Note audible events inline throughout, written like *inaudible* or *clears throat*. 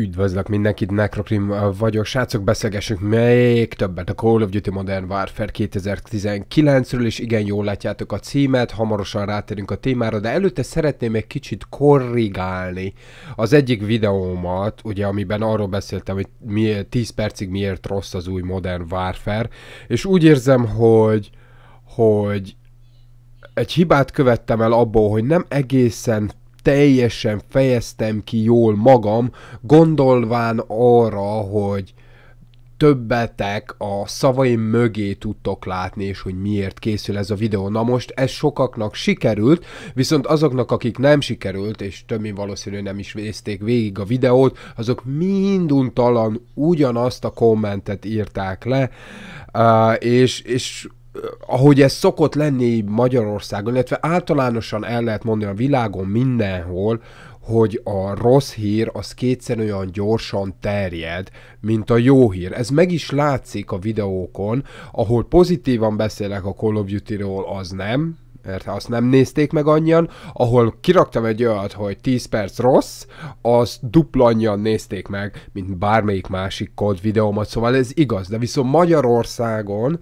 Üdvözlök mindenkit, Necrokrim vagyok. Srácok, beszélgessünk még többet a Call of Duty Modern Warfare 2019-ről, és igen, jól látjátok a címet, hamarosan rátérünk a témára, de előtte szeretném egy kicsit korrigálni az egyik videómat, ugye, amiben arról beszéltem, hogy mi, 10 percig miért rossz az új Modern Warfare, és úgy érzem, hogy hogy egy hibát követtem el abból, hogy nem egészen teljesen fejeztem ki jól magam, gondolván arra, hogy többetek a szavaim mögé tudtok látni, és hogy miért készül ez a videó. Na most ez sokaknak sikerült, viszont azoknak, akik nem sikerült, és több mint valószínűleg nem is nézték végig a videót, azok minduntalan ugyanazt a kommentet írták le, és, és ahogy ez szokott lenni Magyarországon, illetve általánosan el lehet mondani a világon mindenhol, hogy a rossz hír az kétszer olyan gyorsan terjed, mint a jó hír. Ez meg is látszik a videókon, ahol pozitívan beszélek a Call of Duty-ról, az nem, mert azt nem nézték meg annyian, ahol kiraktam egy olyat, hogy 10 perc rossz, az dupla annyian nézték meg, mint bármelyik másik kod videómat, szóval ez igaz, de viszont Magyarországon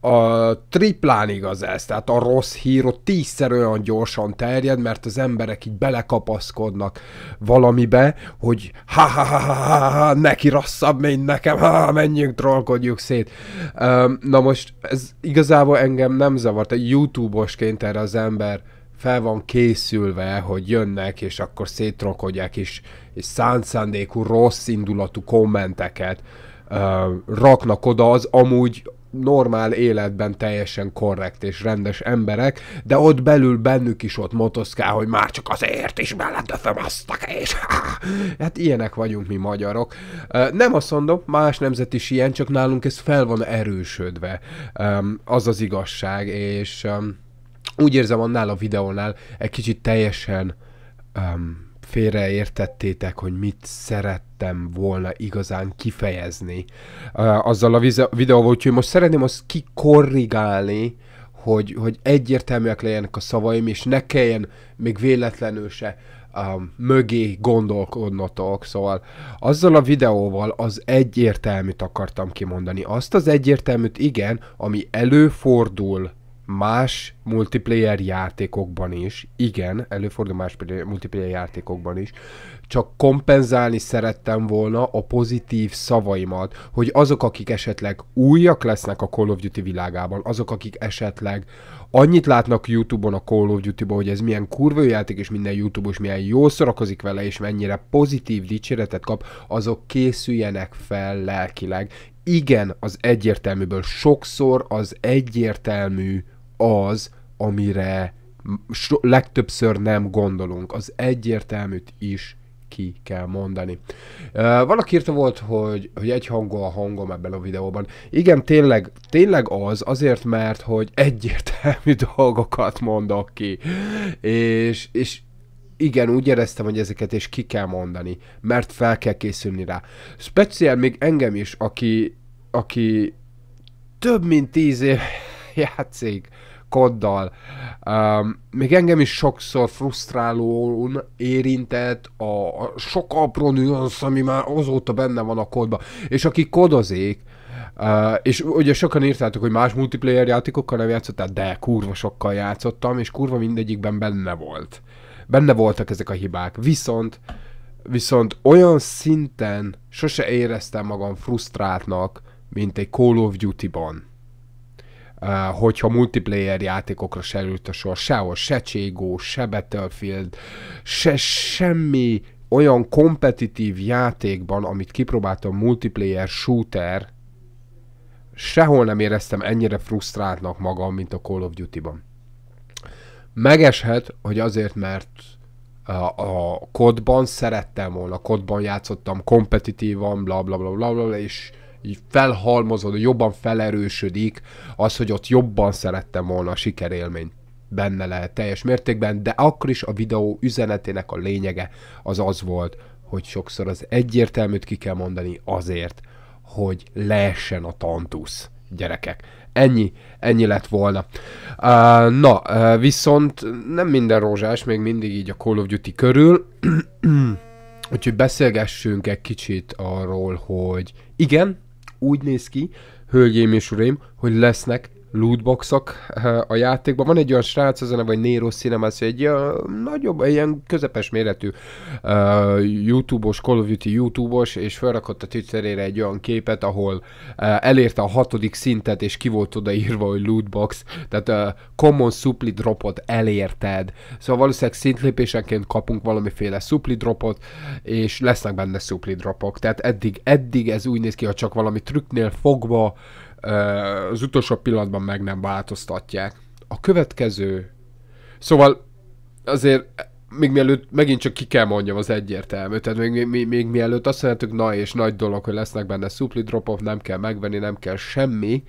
a triplán igaz ez, tehát a rossz hír ott tízszer olyan gyorsan terjed, mert az emberek így belekapaszkodnak valamibe, hogy ha ha ha ha, ha, ha neki rosszabb, mint nekem, ha, menjünk, trollkodjuk szét. Na most ez igazából engem nem zavart, egy YouTube-osként erre az ember fel van készülve, hogy jönnek, és akkor szétrokodják, és, és szánszándékú, rossz indulatú kommenteket raknak oda az amúgy normál életben teljesen korrekt és rendes emberek, de ott belül bennük is ott motoszkál, hogy már csak azért is beledöföm azt a és *laughs* hát ilyenek vagyunk mi magyarok. Nem azt mondom, más nemzet is ilyen, csak nálunk ez fel van erősödve. Az az igazság, és úgy érzem annál a videónál egy kicsit teljesen félreértettétek, hogy mit szeret szerettem volna igazán kifejezni azzal a videóval, úgyhogy most szeretném azt kikorrigálni, hogy, hogy egyértelműek legyenek a szavaim, és ne kelljen még véletlenül se um, mögé gondolkodnotok, szóval azzal a videóval az egyértelműt akartam kimondani. Azt az egyértelműt igen, ami előfordul más multiplayer játékokban is, igen, előfordul más multiplayer játékokban is, csak kompenzálni szerettem volna a pozitív szavaimat, hogy azok, akik esetleg újak lesznek a Call of Duty világában, azok, akik esetleg annyit látnak YouTube-on a Call of duty ban hogy ez milyen kurva játék, és minden YouTube-os milyen jó szorakozik vele, és mennyire pozitív dicséretet kap, azok készüljenek fel lelkileg. Igen, az egyértelműből sokszor az egyértelmű az, amire legtöbbször nem gondolunk. Az egyértelműt is ki kell mondani. Uh, valaki írta volt, hogy, hogy egy hangol a hangom ebben a videóban. Igen, tényleg, tényleg az, azért mert, hogy egyértelmű *laughs* dolgokat mondok ki. És, és igen, úgy éreztem, hogy ezeket is ki kell mondani, mert fel kell készülni rá. Speciál még engem is, aki, aki több mint tíz éve *laughs* játszik koddal. Um, még engem is sokszor frusztrálón érintett a, a sok apró nüansz, ami már azóta benne van a kodba. És aki kodozik, Uh, és ugye sokan írtátok, hogy más multiplayer játékokkal nem játszottál, de kurva sokkal játszottam, és kurva mindegyikben benne volt. Benne voltak ezek a hibák. Viszont, viszont olyan szinten sose éreztem magam frusztráltnak, mint egy Call of Duty-ban Eh, hogyha multiplayer játékokra serült a sor, sehol se Cségó, se Battlefield, se semmi olyan kompetitív játékban, amit kipróbáltam multiplayer shooter, sehol nem éreztem ennyire frusztráltnak magam, mint a Call of Duty-ban. Megeshet, hogy azért, mert a kodban szerettem volna, kodban játszottam kompetitívan, bla bla bla bla, bla és így felhalmozod, jobban felerősödik az, hogy ott jobban szerettem volna a sikerélmény benne lehet teljes mértékben, de akkor is a videó üzenetének a lényege az az volt, hogy sokszor az egyértelműt ki kell mondani azért, hogy leessen a tantusz, gyerekek. Ennyi, ennyi lett volna. Uh, na, uh, viszont nem minden rózsás, még mindig így a Call of Duty körül. *clears throat* Úgyhogy beszélgessünk egy kicsit arról, hogy igen, úgy néz ki, hölgyeim és uraim, hogy lesznek lootboxok eh, a játékban. Van egy olyan srác, az a vagy Nero Cinemas, egy ilyen eh, nagyobb, ilyen közepes méretű uh, YouTube-os, Call of Duty YouTube-os, és felrakott a Twitterére egy olyan képet, ahol uh, elérte a hatodik szintet, és ki volt odaírva, hogy lootbox, tehát uh, common supply dropot elérted. Szóval valószínűleg szintlépésenként kapunk valamiféle supply dropot, és lesznek benne supply dropok. Tehát eddig, eddig ez úgy néz ki, ha csak valami trükknél fogva, az utolsó pillanatban meg nem változtatják. A következő... Szóval azért még mielőtt megint csak ki kell mondjam az egyértelmű, tehát még, még, még mielőtt azt mondhatjuk, na és nagy dolog, hogy lesznek benne szupli dropok, nem kell megvenni, nem kell semmi,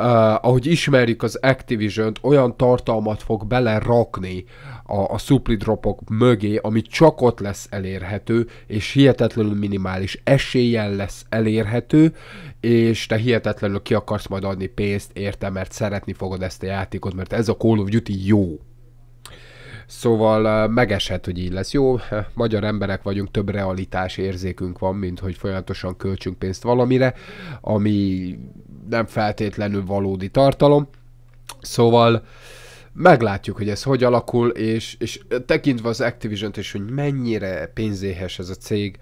uh, ahogy ismerjük az Activision-t, olyan tartalmat fog belerakni a, a supply dropok mögé, ami csak ott lesz elérhető, és hihetetlenül minimális eséllyel lesz elérhető, és te hihetetlenül ki akarsz majd adni pénzt érte, mert szeretni fogod ezt a játékot, mert ez a Call of Duty jó. Szóval eh, megeshet, hogy így lesz. Jó, eh, magyar emberek vagyunk, több realitás érzékünk van, mint hogy folyamatosan költsünk pénzt valamire, ami nem feltétlenül valódi tartalom. Szóval meglátjuk, hogy ez hogy alakul, és, és tekintve az Activision-t és hogy mennyire pénzéhes ez a cég,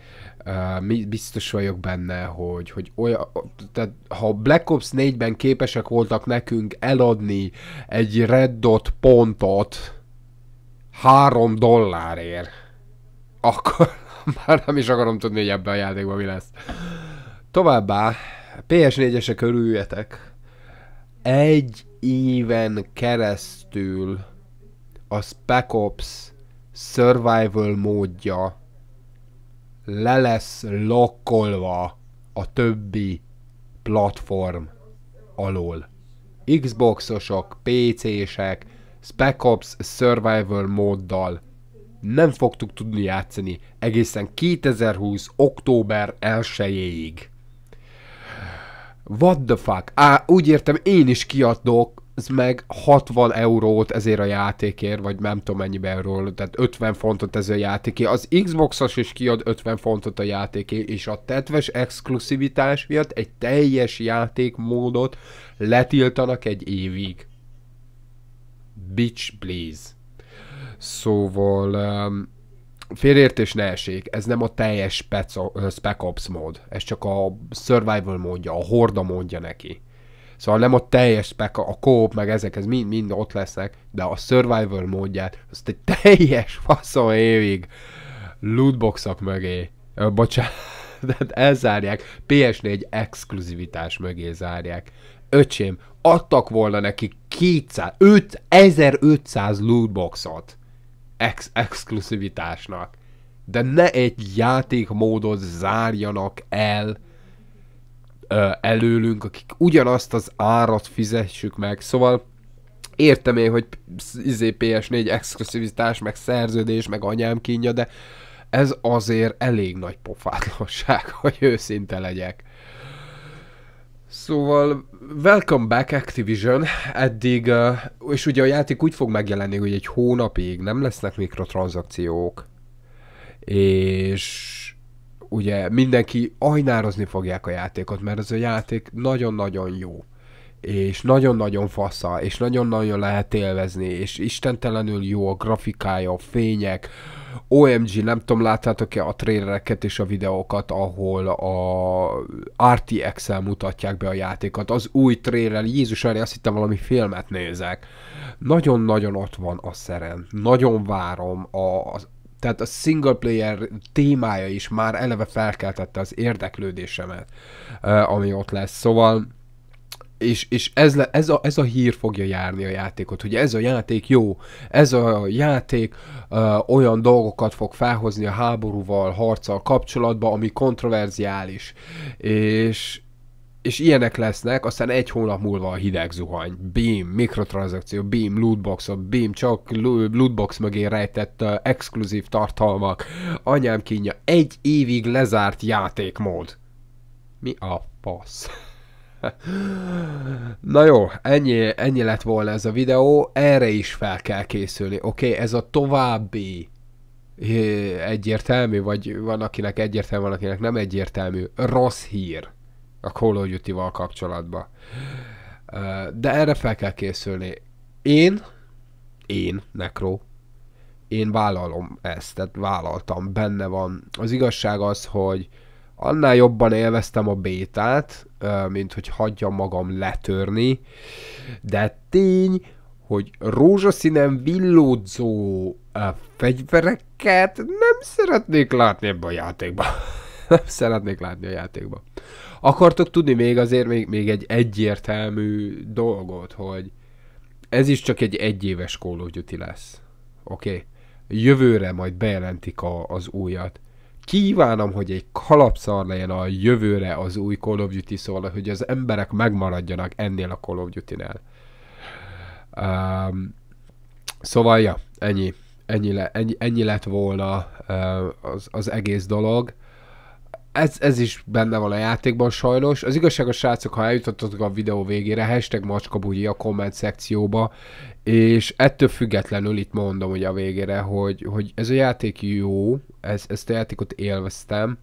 uh, biztos vagyok benne, hogy, hogy olyan, tehát ha Black Ops 4-ben képesek voltak nekünk eladni egy Red Dot pontot 3 dollárért, akkor *laughs* már nem is akarom tudni, hogy ebben a játékban mi lesz. Továbbá PS4-esek örüljetek, egy éven keresztül a Spec Ops survival módja le lesz lokkolva a többi platform alól. Xboxosok, PC-sek, Spec Ops Survival móddal nem fogtuk tudni játszani egészen 2020. október 1-ig. What the fuck? Á, úgy értem, én is kiadok meg 60 eurót ezért a játékért, vagy nem tudom mennyibe erről, tehát 50 fontot ez a játéké. Az xbox Xbox-os is kiad 50 fontot a játéké, és a tetves exkluzivitás miatt egy teljes játékmódot letiltanak egy évig. Bitch please. Szóval... Um, félértés ne esik, ez nem a teljes Spec Ops mód, ez csak a survival módja, a horda módja neki. Szóval nem a teljes spec, a kóp meg ezek, ez mind, mind ott lesznek, de a survival módját, azt egy teljes *laughs* faszon évig lootboxok mögé, ö, bocsánat, elzárják, PS4 exkluzivitás mögé zárják. Öcsém, adtak volna neki 200, 1500 lootboxot ex- exkluzivitásnak. De ne egy játékmódot zárjanak el ö, előlünk, akik ugyanazt az árat fizessük meg. Szóval értem én, hogy izé PS4 exkluzivitás, meg szerződés, meg anyám kínja, de ez azért elég nagy pofátlanság, *laughs* hogy őszinte legyek. Szóval, welcome back Activision, eddig, uh, és ugye a játék úgy fog megjelenni, hogy egy hónapig nem lesznek mikrotranszakciók, és ugye mindenki ajnározni fogják a játékot, mert ez a játék nagyon-nagyon jó és nagyon-nagyon fasza, és nagyon-nagyon lehet élvezni, és istentelenül jó a grafikája, a fények, OMG, nem tudom, láttátok-e a trailereket és a videókat, ahol a RTX-el mutatják be a játékot. Az új trailer, Jézus erre azt hittem valami filmet nézek. Nagyon-nagyon ott van a szerem. Nagyon várom a, a tehát a single player témája is már eleve felkeltette az érdeklődésemet, ami ott lesz. Szóval és, és ez, le, ez, a, ez a hír fogja járni a játékot, hogy ez a játék jó, ez a játék uh, olyan dolgokat fog felhozni a háborúval, harccal kapcsolatban, ami kontroverziális, és, és ilyenek lesznek, aztán egy hónap múlva a hideg zuhany, beam, mikrotranszakció, beam, lootbox, beam, csak lootbox mögé rejtett uh, exkluzív tartalmak, anyám kínja, egy évig lezárt játékmód. Mi a fasz? *laughs* Na jó, ennyi, ennyi lett volna ez a videó, erre is fel kell készülni. Oké, okay, ez a további egyértelmű, vagy van akinek egyértelmű, van akinek nem egyértelmű, rossz hír a Call of Duty-val kapcsolatban. De erre fel kell készülni. Én, én, Nekro, én vállalom ezt, tehát vállaltam, benne van. Az igazság az, hogy annál jobban élveztem a bétát, mint hogy hagyjam magam letörni, de tény, hogy rózsaszínen villódzó fegyvereket nem szeretnék látni ebbe a játékban. *laughs* nem szeretnék látni a játékban. Akartok tudni még azért még, még egy egyértelmű dolgot, hogy ez is csak egy egyéves kólógyuti lesz. Oké? Okay? Jövőre majd bejelentik a, az újat kívánom, hogy egy kalapszar legyen a jövőre az új Call of Duty, szóval, hogy az emberek megmaradjanak ennél a Call of duty Um, szóval, ja, ennyi. Ennyi, le, ennyi, ennyi lett volna uh, az, az egész dolog. Uh, ez, ez is benne van a játékban sajnos. Az igazság a srácok, ha eljutottatok a videó végére, hashtag macskabugyi a komment szekcióba, és ettől függetlenül itt mondom ugye a végére, hogy, hogy ez a játék jó, ez, ezt a játékot élveztem,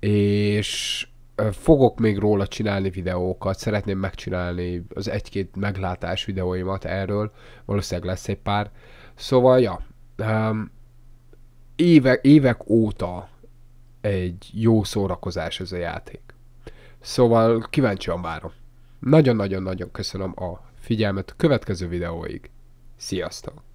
és fogok még róla csinálni videókat, szeretném megcsinálni az egy-két meglátás videóimat erről, valószínűleg lesz egy pár. Szóval, ja, um, évek, évek óta egy jó szórakozás ez a játék. Szóval kíváncsian várom. Nagyon-nagyon-nagyon köszönöm a figyelmet a következő videóig. Sziasztok!